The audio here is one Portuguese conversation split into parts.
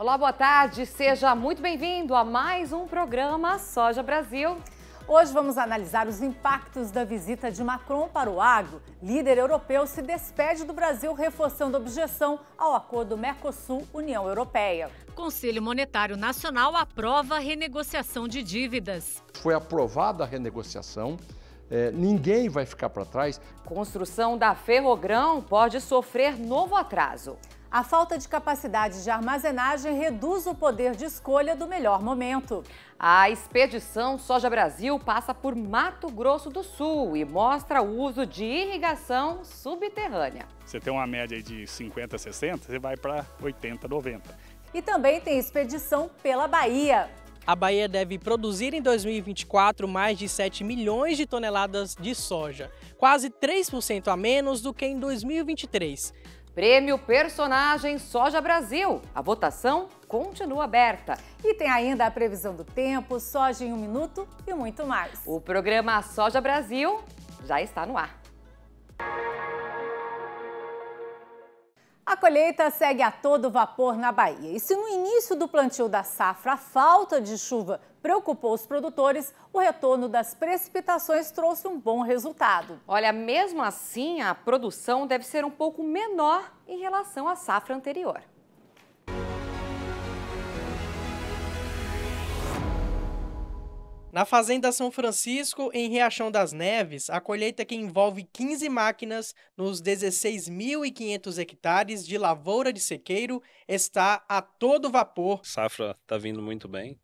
Olá, boa tarde. Seja muito bem-vindo a mais um programa Soja Brasil. Hoje vamos analisar os impactos da visita de Macron para o agro. Líder europeu se despede do Brasil reforçando objeção ao acordo Mercosul-União Europeia. Conselho Monetário Nacional aprova a renegociação de dívidas. Foi aprovada a renegociação. É, ninguém vai ficar para trás. Construção da Ferrogrão pode sofrer novo atraso. A falta de capacidade de armazenagem reduz o poder de escolha do melhor momento. A expedição Soja Brasil passa por Mato Grosso do Sul e mostra o uso de irrigação subterrânea. Você tem uma média de 50, 60, você vai para 80, 90. E também tem expedição pela Bahia. A Bahia deve produzir em 2024 mais de 7 milhões de toneladas de soja, quase 3% a menos do que em 2023. Prêmio Personagem Soja Brasil. A votação continua aberta. E tem ainda a previsão do tempo, soja em um minuto e muito mais. O programa Soja Brasil já está no ar. A colheita segue a todo vapor na Bahia. E se no início do plantio da safra a falta de chuva preocupou os produtores, o retorno das precipitações trouxe um bom resultado. Olha, mesmo assim, a produção deve ser um pouco menor em relação à safra anterior. Na Fazenda São Francisco, em Riachão das Neves, a colheita que envolve 15 máquinas nos 16.500 hectares de lavoura de sequeiro está a todo vapor. Safra está vindo muito bem,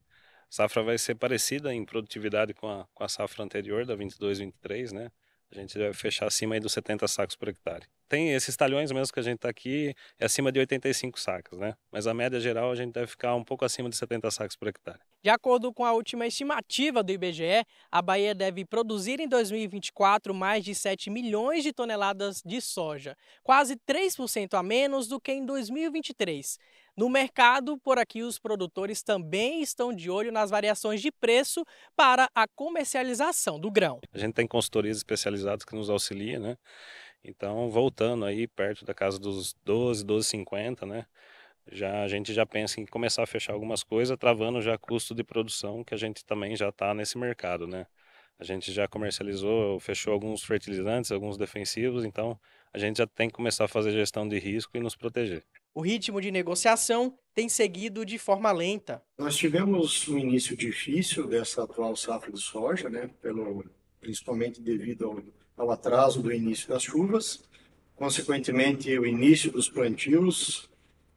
a safra vai ser parecida em produtividade com a, com a safra anterior, da 22-23, né? A gente deve fechar acima dos 70 sacos por hectare. Tem esses talhões mesmo que a gente está aqui, é acima de 85 sacos, né? Mas a média geral a gente deve ficar um pouco acima de 70 sacos por hectare. De acordo com a última estimativa do IBGE, a Bahia deve produzir em 2024 mais de 7 milhões de toneladas de soja, quase 3% a menos do que em 2023. No mercado, por aqui, os produtores também estão de olho nas variações de preço para a comercialização do grão. A gente tem consultorias especializadas que nos auxiliam, né? Então, voltando aí perto da casa dos 12, 12,50, né? Já, a gente já pensa em começar a fechar algumas coisas, travando já custo de produção, que a gente também já está nesse mercado, né? A gente já comercializou, fechou alguns fertilizantes, alguns defensivos, então a gente já tem que começar a fazer gestão de risco e nos proteger. O ritmo de negociação tem seguido de forma lenta. Nós tivemos um início difícil dessa atual safra de soja, né, pelo, principalmente devido ao, ao atraso do início das chuvas, consequentemente o início dos plantios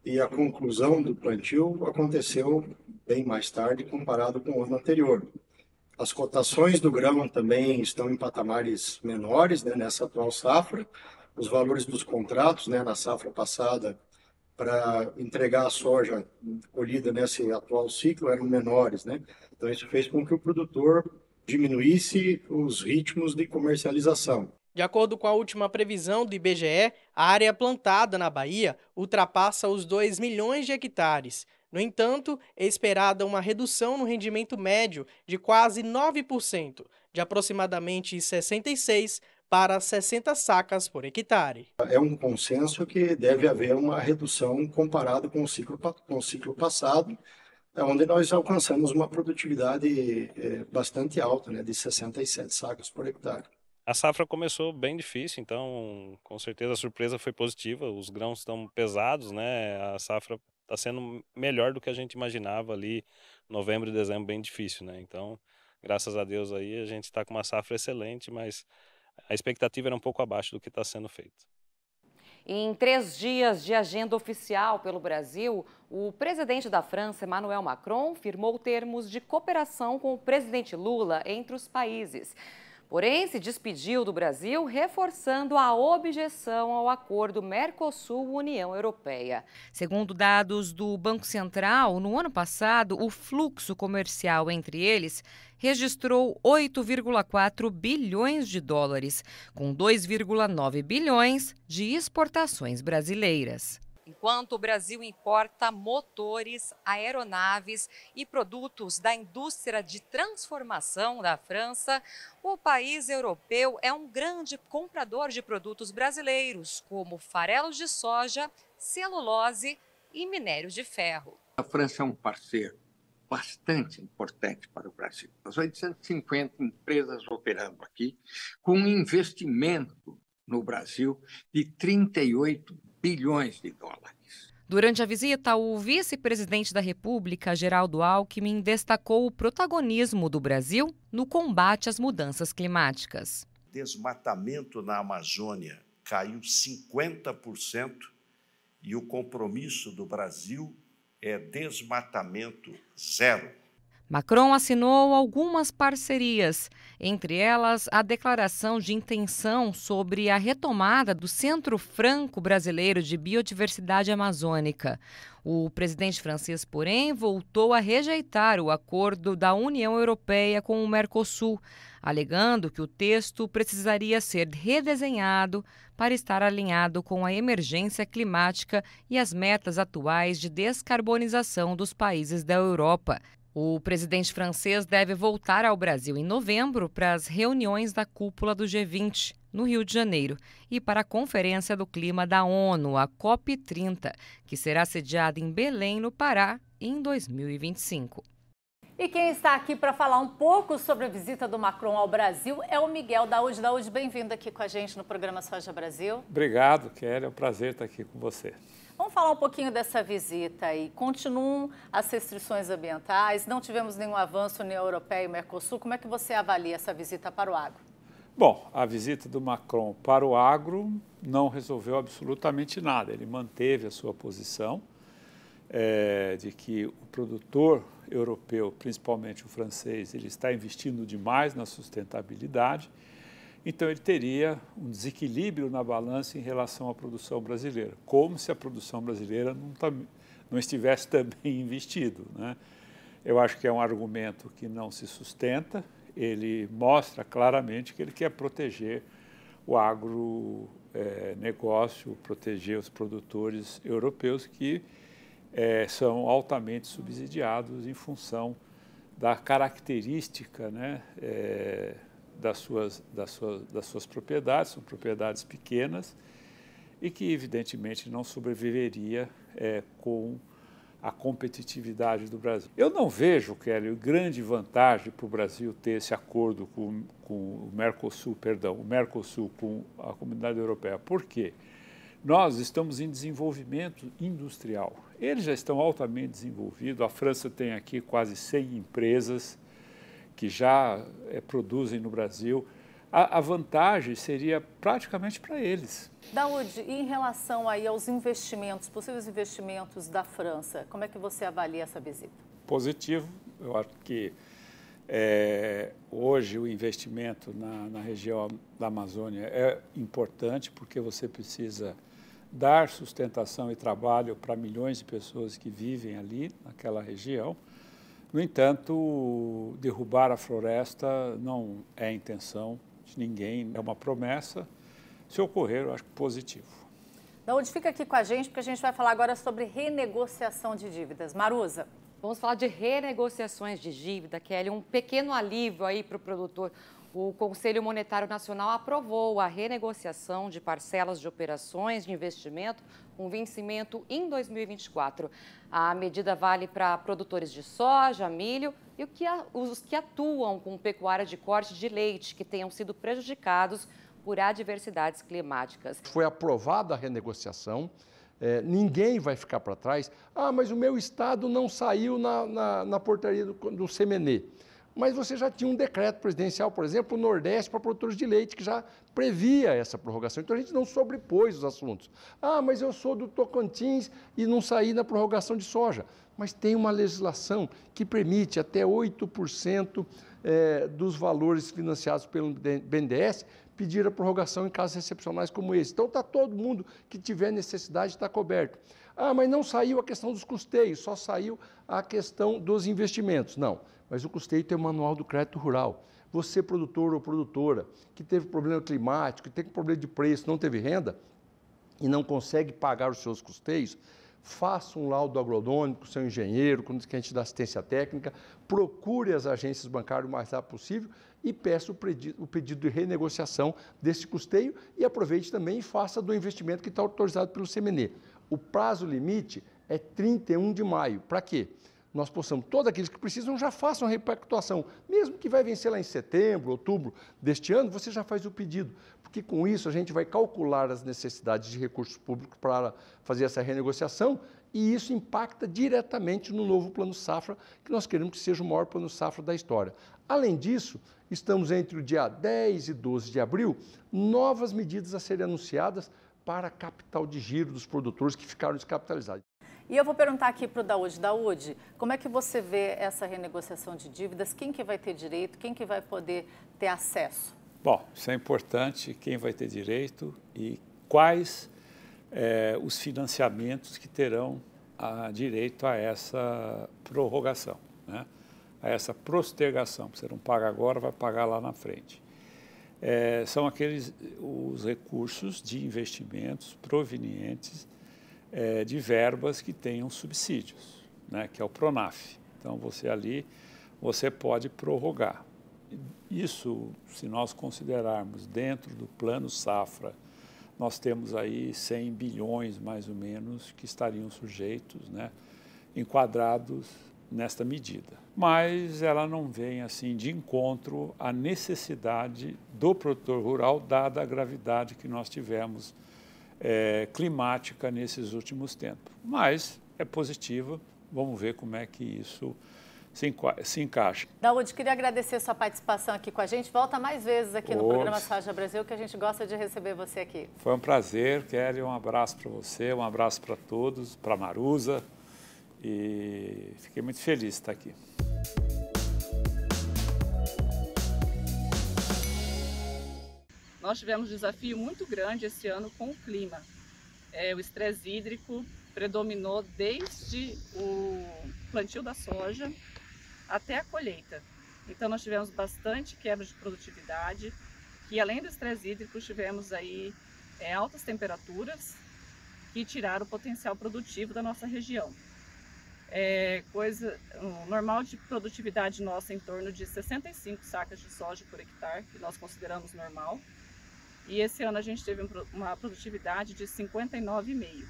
e a conclusão do plantio aconteceu bem mais tarde comparado com o ano anterior. As cotações do grão também estão em patamares menores né, nessa atual safra. Os valores dos contratos né, na safra passada para entregar a soja colhida nesse atual ciclo eram menores, né? Então isso fez com que o produtor diminuísse os ritmos de comercialização. De acordo com a última previsão do IBGE, a área plantada na Bahia ultrapassa os 2 milhões de hectares. No entanto, é esperada uma redução no rendimento médio de quase 9%, de aproximadamente 66 para 60 sacas por hectare. É um consenso que deve haver uma redução comparado com o ciclo, com o ciclo passado, é onde nós alcançamos uma produtividade é, bastante alta, né, de 67 sacas por hectare. A safra começou bem difícil, então com certeza a surpresa foi positiva. Os grãos estão pesados, né? A safra está sendo melhor do que a gente imaginava ali. Novembro e dezembro bem difícil, né? Então, graças a Deus aí a gente está com uma safra excelente, mas a expectativa era um pouco abaixo do que está sendo feito. Em três dias de agenda oficial pelo Brasil, o presidente da França, Emmanuel Macron, firmou termos de cooperação com o presidente Lula entre os países. Porém, se despediu do Brasil, reforçando a objeção ao acordo Mercosul-União Europeia. Segundo dados do Banco Central, no ano passado, o fluxo comercial entre eles registrou 8,4 bilhões de dólares, com 2,9 bilhões de exportações brasileiras. Enquanto o Brasil importa motores, aeronaves e produtos da indústria de transformação da França, o país europeu é um grande comprador de produtos brasileiros, como farelos de soja, celulose e minério de ferro. A França é um parceiro bastante importante para o Brasil. As 850 empresas operando aqui, com um investimento no Brasil de 38 bilhões de dólares. Durante a visita, o vice-presidente da República, Geraldo Alckmin, destacou o protagonismo do Brasil no combate às mudanças climáticas. Desmatamento na Amazônia caiu 50% e o compromisso do Brasil é desmatamento zero. Macron assinou algumas parcerias, entre elas a declaração de intenção sobre a retomada do Centro Franco Brasileiro de Biodiversidade Amazônica. O presidente francês, porém, voltou a rejeitar o acordo da União Europeia com o Mercosul, alegando que o texto precisaria ser redesenhado para estar alinhado com a emergência climática e as metas atuais de descarbonização dos países da Europa. O presidente francês deve voltar ao Brasil em novembro para as reuniões da cúpula do G20 no Rio de Janeiro e para a Conferência do Clima da ONU, a COP30, que será sediada em Belém, no Pará, em 2025. E quem está aqui para falar um pouco sobre a visita do Macron ao Brasil é o Miguel Daúde. Daúde, bem-vindo aqui com a gente no programa Soja Brasil. Obrigado, Kelly. É um prazer estar aqui com você. Vamos falar um pouquinho dessa visita aí. Continuam as restrições ambientais, não tivemos nenhum avanço União Europeia e Mercosul. Como é que você avalia essa visita para o agro? Bom, a visita do Macron para o agro não resolveu absolutamente nada. Ele manteve a sua posição é, de que o produtor europeu, principalmente o francês, ele está investindo demais na sustentabilidade então ele teria um desequilíbrio na balança em relação à produção brasileira, como se a produção brasileira não, tam, não estivesse também investido. Né? Eu acho que é um argumento que não se sustenta, ele mostra claramente que ele quer proteger o agronegócio, eh, é, proteger os produtores europeus que é, são altamente subsidiados em função da característica né, é, das suas, das suas, das suas propriedades, são propriedades pequenas, e que evidentemente não sobreviveria é, com a competitividade do Brasil. Eu não vejo, Kelly, grande vantagem para o Brasil ter esse acordo com, com o Mercosul, perdão, o Mercosul com a Comunidade Europeia. Por quê? Nós estamos em desenvolvimento industrial. Eles já estão altamente desenvolvidos. A França tem aqui quase 100 empresas que já é, produzem no Brasil, a, a vantagem seria praticamente para eles. Daúde, em relação aí aos investimentos, possíveis investimentos da França, como é que você avalia essa visita? Positivo, eu acho que é, hoje o investimento na, na, região da Amazônia é importante porque você precisa dar sustentação e trabalho para milhões de pessoas que vivem ali naquela região. No entanto, derrubar a floresta não é intenção de ninguém, é uma promessa. Se ocorrer, eu acho positivo. Então, fica aqui com a gente, porque a gente vai falar agora sobre renegociação de dívidas. Marusa. Vamos falar de renegociações de dívida, Kelly, um pequeno alívio aí para o produtor o Conselho Monetário Nacional aprovou a renegociação de parcelas de operações de investimento com vencimento em 2024. A medida vale para produtores de soja, milho e os que atuam com pecuária de corte de leite que tenham sido prejudicados por adversidades climáticas. Foi aprovada a renegociação. É, ninguém vai ficar para trás. Ah, mas o meu estado não saiu na, na, na portaria do, do mas você já tinha um decreto presidencial, por exemplo, o Nordeste para produtores de leite, que já previa essa prorrogação. Então a gente não sobrepôs os assuntos. Ah, mas eu sou do Tocantins e não saí na prorrogação de soja. Mas tem uma legislação que permite até 8% eh, dos valores financiados pelo BNDES pedir a prorrogação em casos excepcionais como esse. Então está todo mundo que tiver necessidade está coberto. Ah, mas não saiu a questão dos custeios, só saiu a questão dos investimentos. Não mas o custeio tem o manual do crédito rural. Você, produtor ou produtora, que teve problema climático, que tem problema de preço, não teve renda e não consegue pagar os seus custeios, faça um laudo agronômico, seu engenheiro, com que a gente dá assistência técnica, procure as agências bancárias o mais rápido possível e peça o pedido, o pedido de renegociação desse custeio e aproveite também e faça do investimento que está autorizado pelo CMNE. O prazo limite é 31 de maio. Para quê? nós possamos, todos aqueles que precisam já façam a repactuação. Mesmo que vai vencer lá em setembro, outubro deste ano, você já faz o pedido, porque com isso a gente vai calcular as necessidades de recursos públicos para fazer essa renegociação e isso impacta diretamente no novo plano safra, que nós queremos que seja o maior plano safra da história. Além disso, estamos entre o dia 10 e 12 de abril, novas medidas a serem anunciadas para capital de giro dos produtores que ficaram descapitalizados. E eu vou perguntar aqui para o Daúde. Daúde, como é que você vê essa renegociação de dívidas? Quem que vai ter direito? Quem que vai poder ter acesso? Bom, isso é importante, quem vai ter direito e quais é, os financiamentos que terão a direito a essa prorrogação, né? a essa postergação. Você não paga agora, vai pagar lá na frente. É, são aqueles os recursos de investimentos provenientes é, de verbas que tenham subsídios, né, que é o PRONAF. Então, você ali, você pode prorrogar. Isso, se nós considerarmos dentro do plano safra, nós temos aí 100 bilhões, mais ou menos, que estariam sujeitos, né, enquadrados nesta medida. Mas ela não vem assim de encontro à necessidade do produtor rural, dada a gravidade que nós tivemos é, climática nesses últimos tempos. Mas é positiva, vamos ver como é que isso se, enca se encaixa. Daúde, queria agradecer sua participação aqui com a gente. Volta mais vezes aqui no programa Soja Brasil, que a gente gosta de receber você aqui. Foi um prazer, Kelly. Um abraço para você, um abraço para todos, para Marusa. E fiquei muito feliz de estar aqui. Nós tivemos um desafio muito grande esse ano com o clima. É, o estresse hídrico predominou desde o plantio da soja até a colheita. Então nós tivemos bastante quebra de produtividade, e além do estresse hídrico tivemos aí é, altas temperaturas que tiraram o potencial produtivo da nossa região. É, coisa o normal de produtividade nossa em torno de 65 sacas de soja por hectare, que nós consideramos normal. E esse ano a gente teve uma produtividade de 59,5,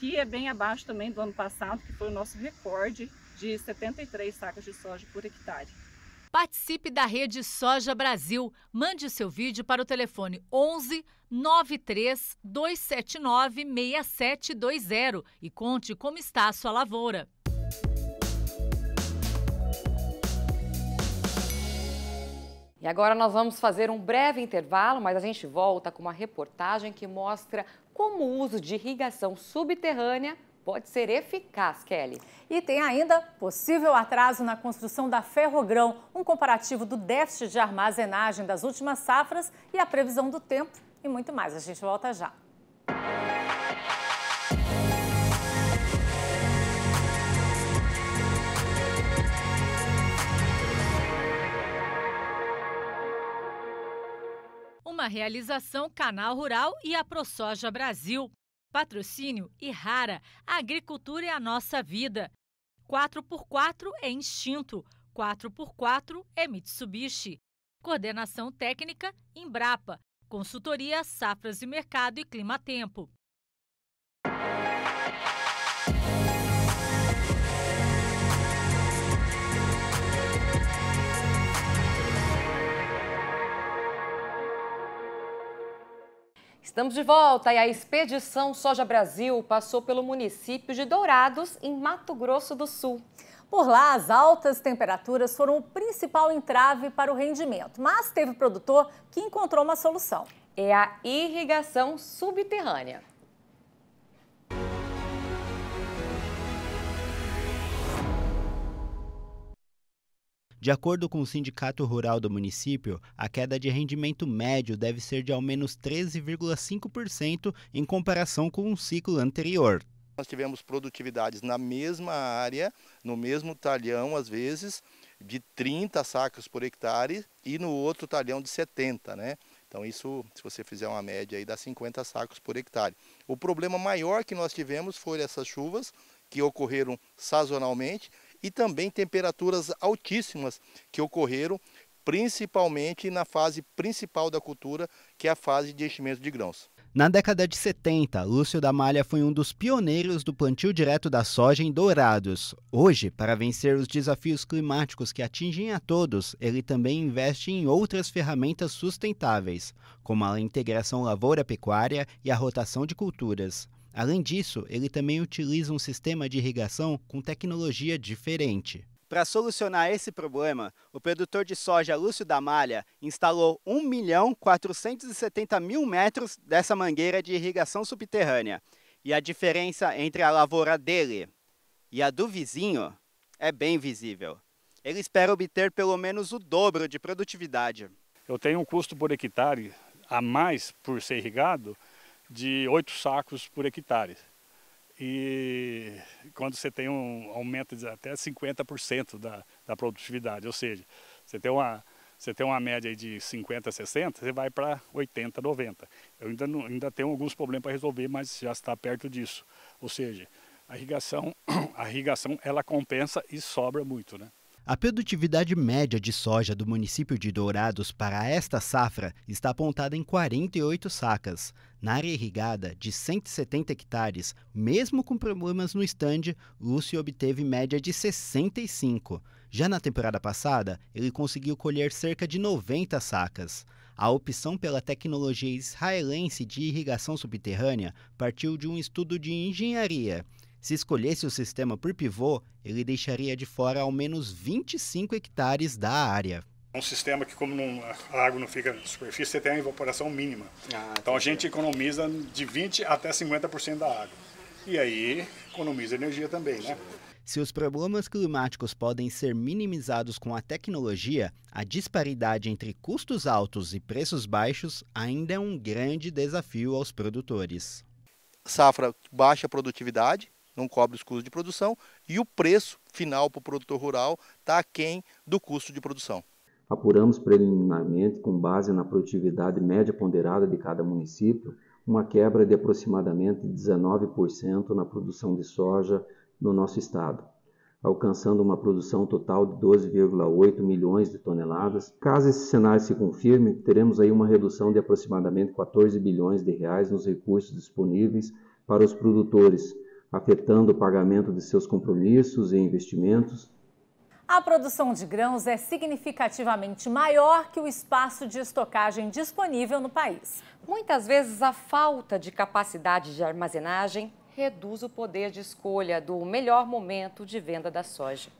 que é bem abaixo também do ano passado, que foi o nosso recorde de 73 sacas de soja por hectare. Participe da rede Soja Brasil. Mande seu vídeo para o telefone 11 93 279 6720 e conte como está a sua lavoura. E agora nós vamos fazer um breve intervalo, mas a gente volta com uma reportagem que mostra como o uso de irrigação subterrânea pode ser eficaz, Kelly. E tem ainda possível atraso na construção da Ferrogrão, um comparativo do déficit de armazenagem das últimas safras e a previsão do tempo e muito mais. A gente volta já. realização Canal Rural e a ProSoja Brasil. Patrocínio e rara, a agricultura é a nossa vida. 4x4 é instinto, 4x4 é Mitsubishi. Coordenação técnica Embrapa, consultoria Safras e Mercado e Clima Tempo. Estamos de volta e a expedição Soja Brasil passou pelo município de Dourados, em Mato Grosso do Sul. Por lá, as altas temperaturas foram o principal entrave para o rendimento, mas teve produtor que encontrou uma solução. É a irrigação subterrânea. De acordo com o Sindicato Rural do município, a queda de rendimento médio deve ser de ao menos 13,5% em comparação com o ciclo anterior. Nós tivemos produtividades na mesma área, no mesmo talhão, às vezes, de 30 sacos por hectare e no outro talhão de 70, né? Então isso, se você fizer uma média aí, dá 50 sacos por hectare. O problema maior que nós tivemos foi essas chuvas que ocorreram sazonalmente e também temperaturas altíssimas que ocorreram principalmente na fase principal da cultura, que é a fase de enchimento de grãos. Na década de 70, Lúcio da Malha foi um dos pioneiros do plantio direto da soja em Dourados. Hoje, para vencer os desafios climáticos que atingem a todos, ele também investe em outras ferramentas sustentáveis, como a integração lavoura-pecuária e a rotação de culturas. Além disso, ele também utiliza um sistema de irrigação com tecnologia diferente. Para solucionar esse problema, o produtor de soja Lúcio da Malha instalou 1 milhão 470 mil metros dessa mangueira de irrigação subterrânea. E a diferença entre a lavoura dele e a do vizinho é bem visível. Ele espera obter pelo menos o dobro de produtividade. Eu tenho um custo por hectare a mais por ser irrigado de 8 sacos por hectare. E quando você tem um aumento de até 50% da, da produtividade, ou seja, você tem uma, você tem uma média de 50, 60, você vai para 80, 90. Eu ainda, não, ainda tenho alguns problemas para resolver, mas já está perto disso. Ou seja, a irrigação, a irrigação ela compensa e sobra muito, né? A produtividade média de soja do município de Dourados para esta safra está apontada em 48 sacas. Na área irrigada, de 170 hectares, mesmo com problemas no estande, Lúcio obteve média de 65. Já na temporada passada, ele conseguiu colher cerca de 90 sacas. A opção pela tecnologia israelense de irrigação subterrânea partiu de um estudo de engenharia. Se escolhesse o sistema por pivô, ele deixaria de fora ao menos 25 hectares da área. Um sistema que, como não, a água não fica na superfície, você tem a evaporação mínima. Ah, então a gente economiza de 20% até 50% da água. E aí economiza energia também, né? Se os problemas climáticos podem ser minimizados com a tecnologia, a disparidade entre custos altos e preços baixos ainda é um grande desafio aos produtores. Safra baixa produtividade, não cobre os custos de produção e o preço final para o produtor rural está aquém do custo de produção. Apuramos preliminarmente, com base na produtividade média ponderada de cada município, uma quebra de aproximadamente 19% na produção de soja no nosso estado, alcançando uma produção total de 12,8 milhões de toneladas. Caso esse cenário se confirme, teremos aí uma redução de aproximadamente 14 bilhões de reais nos recursos disponíveis para os produtores, afetando o pagamento de seus compromissos e investimentos. A produção de grãos é significativamente maior que o espaço de estocagem disponível no país. Muitas vezes, a falta de capacidade de armazenagem reduz o poder de escolha do melhor momento de venda da soja.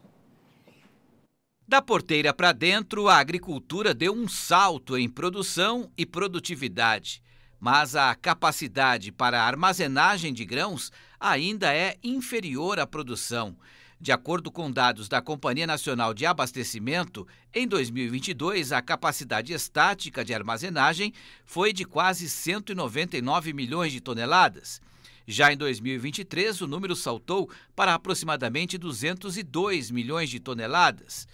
Da porteira para dentro, a agricultura deu um salto em produção e produtividade mas a capacidade para armazenagem de grãos ainda é inferior à produção. De acordo com dados da Companhia Nacional de Abastecimento, em 2022 a capacidade estática de armazenagem foi de quase 199 milhões de toneladas. Já em 2023, o número saltou para aproximadamente 202 milhões de toneladas.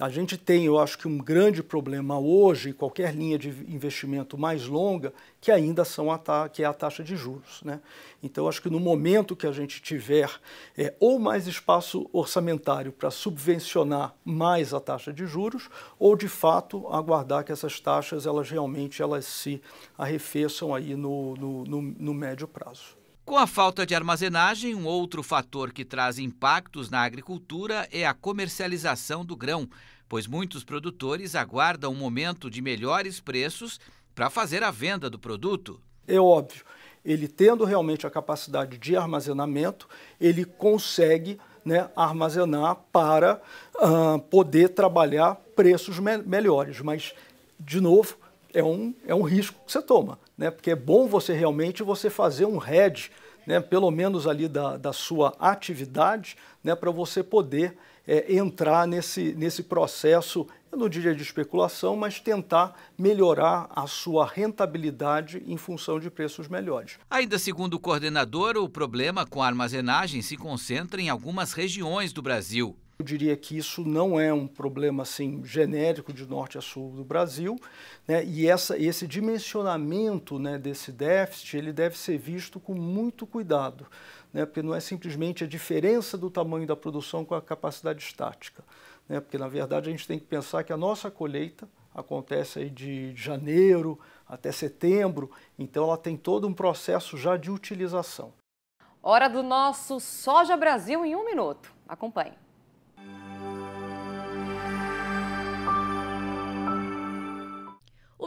A gente tem, eu acho que um grande problema hoje, qualquer linha de investimento mais longa, que ainda são a, que é a taxa de juros. Né? Então, acho que no momento que a gente tiver é, ou mais espaço orçamentário para subvencionar mais a taxa de juros, ou de fato aguardar que essas taxas elas realmente elas se arrefeçam aí no, no, no, no médio prazo. Com a falta de armazenagem, um outro fator que traz impactos na agricultura é a comercialização do grão, pois muitos produtores aguardam um momento de melhores preços para fazer a venda do produto. É óbvio, ele tendo realmente a capacidade de armazenamento, ele consegue né, armazenar para uh, poder trabalhar preços me melhores. Mas, de novo, é um, é um risco que você toma né? Porque é bom você realmente você fazer um head né? Pelo menos ali da, da sua atividade, né? Para você poder é, entrar nesse, nesse processo, eu não diria de especulação, mas tentar melhorar a sua rentabilidade em função de preços melhores. Ainda segundo o coordenador, o problema com a armazenagem se concentra em algumas regiões do Brasil. Eu diria que isso não é um problema assim genérico de norte a sul do Brasil, né? E essa, esse dimensionamento né, desse déficit ele deve ser visto com muito cuidado, né? Porque não é simplesmente a diferença do tamanho da produção com a capacidade estática, né? Porque na verdade a gente tem que pensar que a nossa colheita acontece aí de janeiro até setembro, então ela tem todo um processo já de utilização. Hora do nosso Soja Brasil em um minuto. Acompanhe.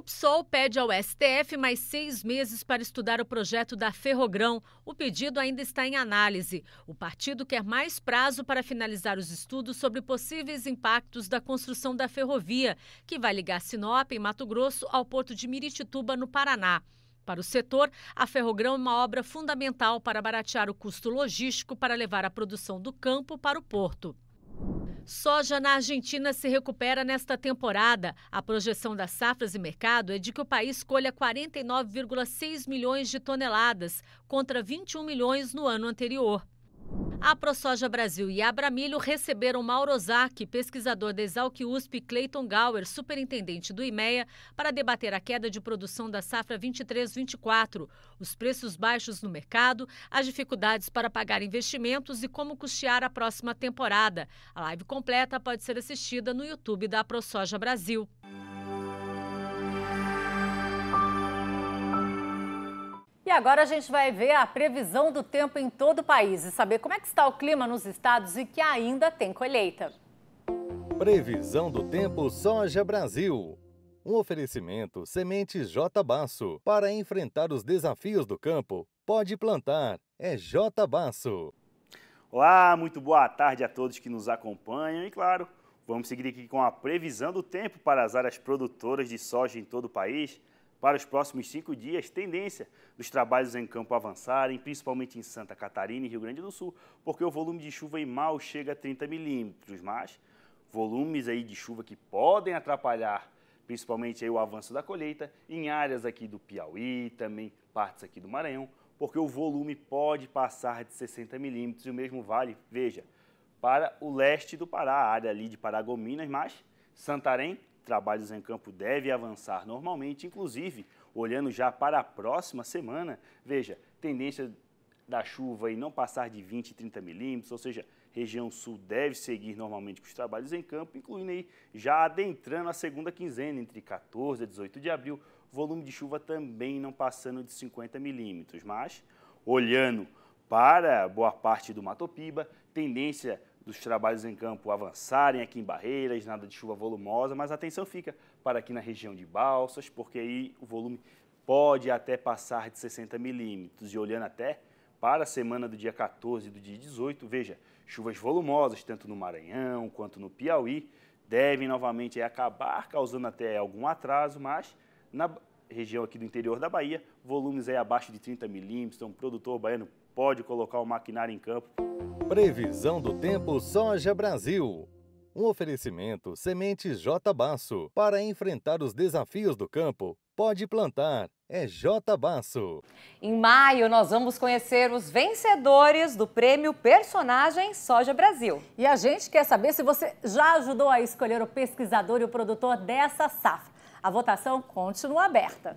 O PSOL pede ao STF mais seis meses para estudar o projeto da Ferrogrão. O pedido ainda está em análise. O partido quer mais prazo para finalizar os estudos sobre possíveis impactos da construção da ferrovia, que vai ligar Sinop, em Mato Grosso, ao porto de Miritituba, no Paraná. Para o setor, a Ferrogrão é uma obra fundamental para baratear o custo logístico para levar a produção do campo para o porto. Soja na Argentina se recupera nesta temporada. A projeção das safras e mercado é de que o país colha 49,6 milhões de toneladas, contra 21 milhões no ano anterior. A ProSoja Brasil e a Abramilho receberam Mauro Ozaki, pesquisador da Exalc USP, e Clayton Gauer, superintendente do IMEA, para debater a queda de produção da safra 23-24, os preços baixos no mercado, as dificuldades para pagar investimentos e como custear a próxima temporada. A live completa pode ser assistida no YouTube da ProSoja Brasil. E agora a gente vai ver a previsão do tempo em todo o país e saber como é que está o clima nos estados e que ainda tem colheita. Previsão do tempo Soja Brasil. Um oferecimento semente J Basso para enfrentar os desafios do campo. Pode plantar, é J Basso. Olá, muito boa tarde a todos que nos acompanham e claro, vamos seguir aqui com a previsão do tempo para as áreas produtoras de soja em todo o país. Para os próximos cinco dias, tendência dos trabalhos em campo avançarem, principalmente em Santa Catarina e Rio Grande do Sul, porque o volume de chuva em mal chega a 30 milímetros, mas volumes aí de chuva que podem atrapalhar principalmente aí o avanço da colheita em áreas aqui do Piauí, também partes aqui do Maranhão, porque o volume pode passar de 60 milímetros e o mesmo vale, veja, para o leste do Pará, a área ali de Paragominas, mas Santarém trabalhos em campo deve avançar normalmente, inclusive olhando já para a próxima semana, veja, tendência da chuva e não passar de 20, 30 milímetros, ou seja, região sul deve seguir normalmente com os trabalhos em campo, incluindo aí já adentrando a segunda quinzena, entre 14 e 18 de abril, volume de chuva também não passando de 50 milímetros, mas olhando para boa parte do Matopiba, tendência dos trabalhos em campo avançarem aqui em Barreiras, nada de chuva volumosa, mas a atenção fica para aqui na região de Balsas, porque aí o volume pode até passar de 60 milímetros. E olhando até para a semana do dia 14 e do dia 18, veja, chuvas volumosas, tanto no Maranhão quanto no Piauí, devem novamente acabar causando até algum atraso, mas na região aqui do interior da Bahia, volumes aí abaixo de 30 milímetros, então o produtor baiano pode colocar o maquinário em campo. Previsão do tempo Soja Brasil. Um oferecimento Sementes J Basso. Para enfrentar os desafios do campo, pode plantar. É J Basso. Em maio, nós vamos conhecer os vencedores do prêmio Personagem Soja Brasil. E a gente quer saber se você já ajudou a escolher o pesquisador e o produtor dessa safra. A votação continua aberta.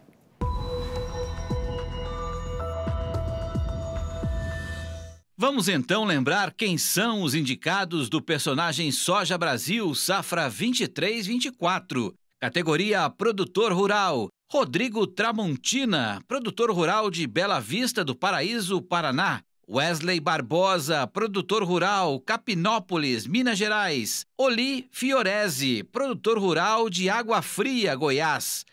Vamos então lembrar quem são os indicados do personagem Soja Brasil Safra 23-24, categoria Produtor Rural. Rodrigo Tramontina, produtor rural de Bela Vista do Paraíso, Paraná. Wesley Barbosa, produtor rural, Capinópolis, Minas Gerais. Oli Fiorese, produtor rural de Água Fria, Goiás.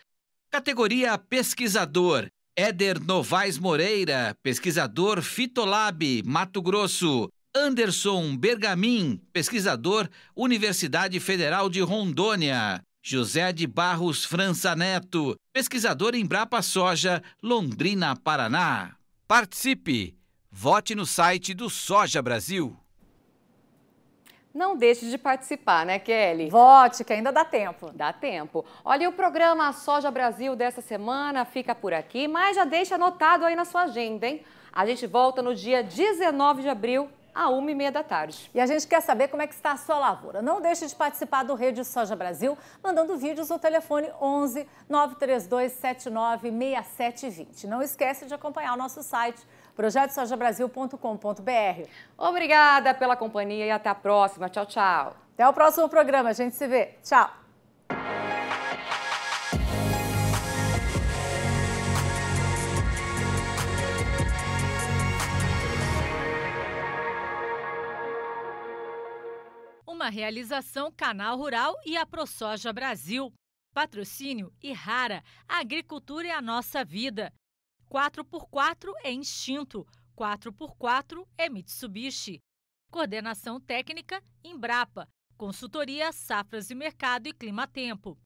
Categoria Pesquisador. Éder Novaes Moreira, pesquisador Fitolab, Mato Grosso. Anderson Bergamin, pesquisador, Universidade Federal de Rondônia. José de Barros França Neto, pesquisador Embrapa Soja, Londrina, Paraná. Participe! Vote no site do Soja Brasil. Não deixe de participar, né, Kelly? Vote, que ainda dá tempo. Dá tempo. Olha, o programa Soja Brasil dessa semana fica por aqui, mas já deixa anotado aí na sua agenda, hein? A gente volta no dia 19 de abril à uma e meia da tarde. E a gente quer saber como é que está a sua lavoura. Não deixe de participar do Rede Soja Brasil, mandando vídeos no telefone 11 932 Não esquece de acompanhar o nosso site projetosojabrasil.com.br. Obrigada pela companhia e até a próxima. Tchau, tchau. Até o próximo programa, a gente se vê. Tchau. uma realização Canal Rural e a ProSoja Brasil. Patrocínio e rara, a agricultura é a nossa vida. 4x4 é instinto, 4x4 é Mitsubishi. Coordenação técnica Embrapa, consultoria Safras e Mercado e Clima Tempo.